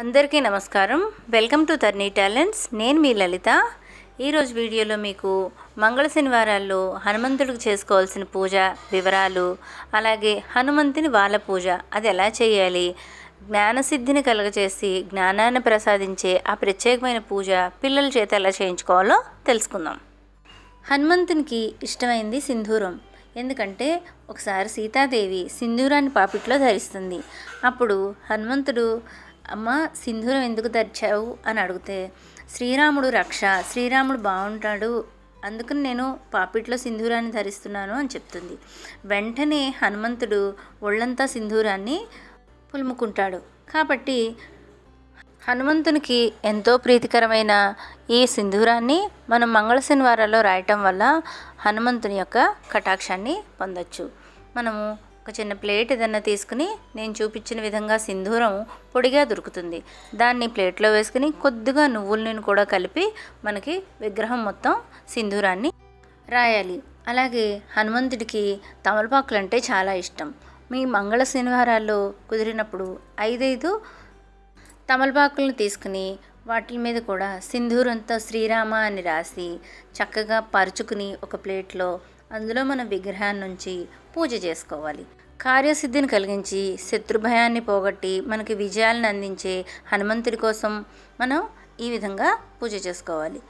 అందరికీ నమస్కారం welcome to తర్నీ talents నేను మీ లలిత ఈరోజు వీడియోలో మీకు మంగళ శనివారాల్లో హనుమంతుడికి చేసుకోవాల్సిన పూజ వివరాలు అలాగే హనుమంతుని వాళ్ళ పూజ అది ఎలా చేయాలి జ్ఞానసిద్ధిని కలగజేసి జ్ఞానాన్ని ప్రసాదించే ఆ ప్రత్యేకమైన పూజ పిల్లల చేత ఎలా చేయించుకోవాలో తెలుసుకుందాం హనుమంతునికి ఇష్టమైంది సింధూరం ఎందుకంటే ఒకసారి సీతాదేవి సింధూరాన్ని పాపిట్లో ధరిస్తుంది అప్పుడు హనుమంతుడు అమ్మ సింధూరం ఎందుకు తెరిచావు అని అడిగితే శ్రీరాముడు రక్ష శ్రీరాముడు బాగుంటాడు అందుకని నేను పాపిట్లో సింధూరాన్ని ధరిస్తున్నాను అని చెప్తుంది వెంటనే హనుమంతుడు ఒళ్ళంతా సింధూరాన్ని పులుముకుంటాడు కాబట్టి హనుమంతునికి ఎంతో ప్రీతికరమైన ఈ సింధూరాన్ని మనం మంగళ శనివారాల్లో రాయటం వల్ల హనుమంతుని యొక్క కటాక్షాన్ని పొందొచ్చు మనము ఒక చిన్న ప్లేట్ ఏదన్నా తీసుకుని నేను చూపించిన విధంగా సింధూరం పొడిగా దొరుకుతుంది దాన్ని ప్లేట్లో వేసుకుని కొద్దిగా నువ్వుల నూనె కూడా కలిపి మనకి విగ్రహం మొత్తం సింధూరాన్ని రాయాలి అలాగే హనుమంతుడికి తమలపాకులు అంటే చాలా ఇష్టం మీ మంగళ శనివారాల్లో కుదిరినప్పుడు ఐదైదు తమలపాకులను తీసుకుని వాటి మీద కూడా సింధూరంతో శ్రీరామ అని రాసి చక్కగా పరుచుకుని ఒక ప్లేట్లో అందులో మన విగ్రహాన్ని నుంచి పూజ చేసుకోవాలి కార్యసిద్ధిని కలిగించి శత్రుభయాన్ని పోగొట్టి మనకి విజయాలను అందించే హనుమంతుడి కోసం మనం ఈ విధంగా పూజ చేసుకోవాలి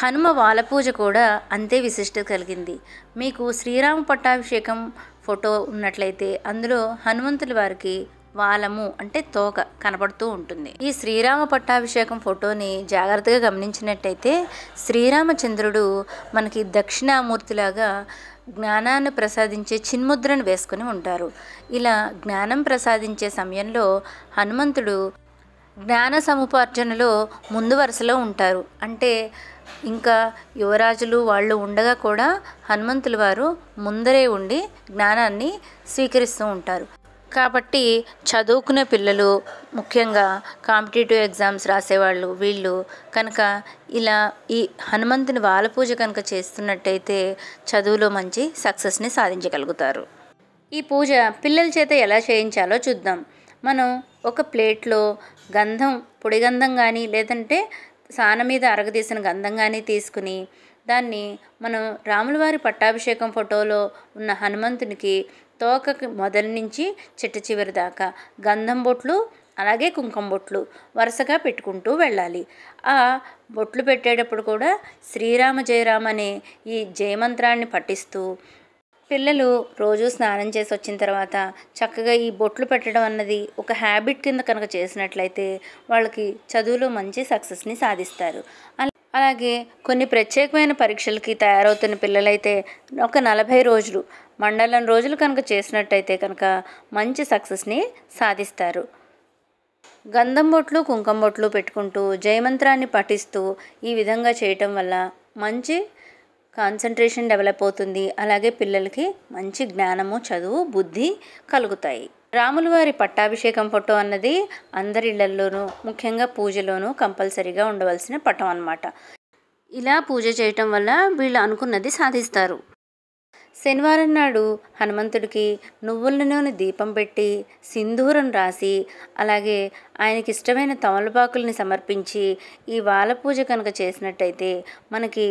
హనుమ వాల పూజ కూడా అంతే విశిష్టత కలిగింది మీకు శ్రీరామ పట్టాభిషేకం ఫోటో ఉన్నట్లయితే అందులో హనుమంతుల వారికి వాలము అంటే తోక కనబడుతూ ఉంటుంది ఈ శ్రీరామ పట్టాభిషేకం ఫోటోని జాగ్రత్తగా గమనించినట్టయితే శ్రీరామచంద్రుడు మనకి దక్షిణామూర్తిలాగా జ్ఞానాన్ని ప్రసాదించే చిన్ముద్రను వేసుకుని ఉంటారు ఇలా జ్ఞానం ప్రసాదించే సమయంలో హనుమంతుడు జ్ఞాన సముపార్జనలో ముందు వరుసలో ఉంటారు అంటే ఇంకా యువరాజులు వాళ్ళు ఉండగా కూడా హనుమంతుల వారు ముందరే ఉండి జ్ఞానాన్ని స్వీకరిస్తూ ఉంటారు కాబట్టి చదువుకునే పిల్లలు ముఖ్యంగా కాంపిటేటివ్ ఎగ్జామ్స్ రాసేవాళ్ళు వీళ్ళు కనుక ఇలా ఈ హనుమంతుని బాల పూజ కనుక చేస్తున్నట్టయితే చదువులో మంచి సక్సెస్ని సాధించగలుగుతారు ఈ పూజ పిల్లల చేత ఎలా చేయించాలో చూద్దాం మనం ఒక ప్లేట్లో గంధం పొడి గంధం కానీ లేదంటే సాన మీద అరగదీసిన గంధం కానీ తీసుకుని దాన్ని మనం రాములవారి పట్టాభిషేకం ఫోటోలో ఉన్న హనుమంతునికి తోకకి మొదలు నుంచి చిట్ట చివరి దాకా గంధం బొట్లు అలాగే కుంకుమ బొట్లు వరుసగా పెట్టుకుంటూ వెళ్ళాలి ఆ బొట్లు పెట్టేటప్పుడు కూడా శ్రీరామ జయరామ అనే ఈ జయమంత్రాన్ని పఠిస్తూ పిల్లలు రోజు స్నానం చేసి వచ్చిన తర్వాత చక్కగా ఈ బొట్లు పెట్టడం అన్నది ఒక హ్యాబిట్ కింద కనుక చేసినట్లయితే వాళ్ళకి చదువులో మంచి సక్సెస్ని సాధిస్తారు అలాగే కొన్ని ప్రత్యేకమైన పరీక్షలకి తయారవుతున్న పిల్లలైతే ఒక నలభై రోజులు మండలం రోజులు కనుక చేసినట్టయితే కనుక మంచి సక్సెస్ని సాధిస్తారు గంధం బొట్లు కుంకం బొట్లు పెట్టుకుంటూ జయమంత్రాన్ని పఠిస్తూ ఈ విధంగా చేయటం వల్ల మంచి కాన్సన్ట్రేషన్ డెవలప్ అవుతుంది అలాగే పిల్లలకి మంచి జ్ఞానము చదువు బుద్ధి కలుగుతాయి రాములు వారి పట్టాభిషేకం ఫోటో అన్నది అందరి ఇళ్లల్లోనూ ముఖ్యంగా పూజలోనూ కంపల్సరీగా ఉండవలసిన పటం అనమాట ఇలా పూజ చేయటం వల్ల వీళ్ళు అనుకున్నది సాధిస్తారు శనివారం నాడు హనుమంతుడికి నువ్వుల నూనె దీపం పెట్టి సింధూరం రాసి అలాగే ఆయనకి ఇష్టమైన తమలపాకుల్ని సమర్పించి ఈ వాల పూజ కనుక చేసినట్టయితే మనకి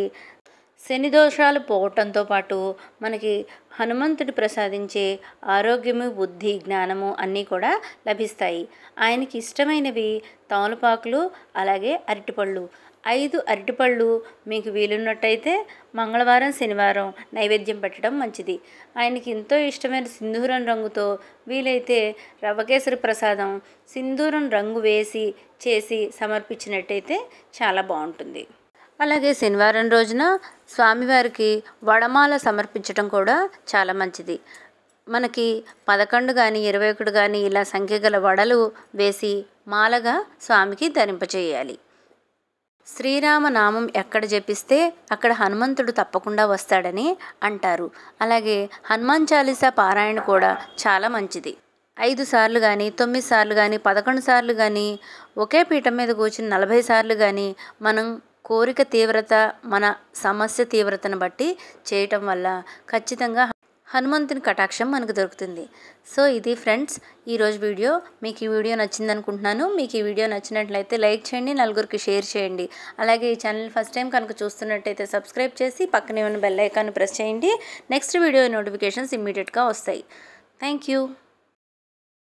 శని దోషాలు పోవటంతో పాటు మనకి హనుమంతుడు ప్రసాదించే ఆరోగ్యము బుద్ధి జ్ఞానము అన్నీ కూడా లభిస్తాయి ఆయనకి ఇష్టమైనవి తమలపాకులు అలాగే అరటిపళ్ళు ఐదు అరటిపళ్ళు మీకు వీలున్నట్టయితే మంగళవారం శనివారం నైవేద్యం పెట్టడం మంచిది ఆయనకి ఎంతో ఇష్టమైన సింధూరం రంగుతో వీలైతే రవ్వకేసరి ప్రసాదం సింధూరం రంగు వేసి చేసి సమర్పించినట్టయితే చాలా బాగుంటుంది అలాగే శనివారం రోజున స్వామివారికి వడమాల సమర్పించడం కూడా చాలా మంచిది మనకి పదకొండు కానీ ఇరవై ఒకటి కానీ ఇలా సంఖ్య గల వడలు వేసి మాలగా స్వామికి ధరింపచేయాలి శ్రీరామ నామం ఎక్కడ జపిస్తే అక్కడ హనుమంతుడు తప్పకుండా వస్తాడని అంటారు అలాగే హనుమాన్ చాలీసా పారాయణ కూడా చాలా మంచిది ఐదు సార్లు కానీ తొమ్మిది సార్లు కానీ పదకొండు సార్లు కానీ ఒకే పీఠం మీద కూర్చుని నలభై సార్లు కానీ మనం కోరిక తీవ్రత మన సమస్య తీవ్రతను బట్టి చేయటం వల్ల ఖచ్చితంగా హనుమంతుని కటాక్షం మనకు దొరుకుతుంది సో ఇది ఫ్రెండ్స్ ఈరోజు వీడియో మీకు ఈ వీడియో నచ్చింది అనుకుంటున్నాను మీకు ఈ వీడియో నచ్చినట్లయితే లైక్ చేయండి నలుగురికి షేర్ చేయండి అలాగే ఈ ఛానల్ ఫస్ట్ టైం కనుక చూస్తున్నట్టయితే సబ్స్క్రైబ్ చేసి పక్కనే ఉన్న బెల్ ఐకాన్ ప్రెస్ చేయండి నెక్స్ట్ వీడియో నోటిఫికేషన్స్ ఇమ్మీడియట్గా వస్తాయి థ్యాంక్ యూ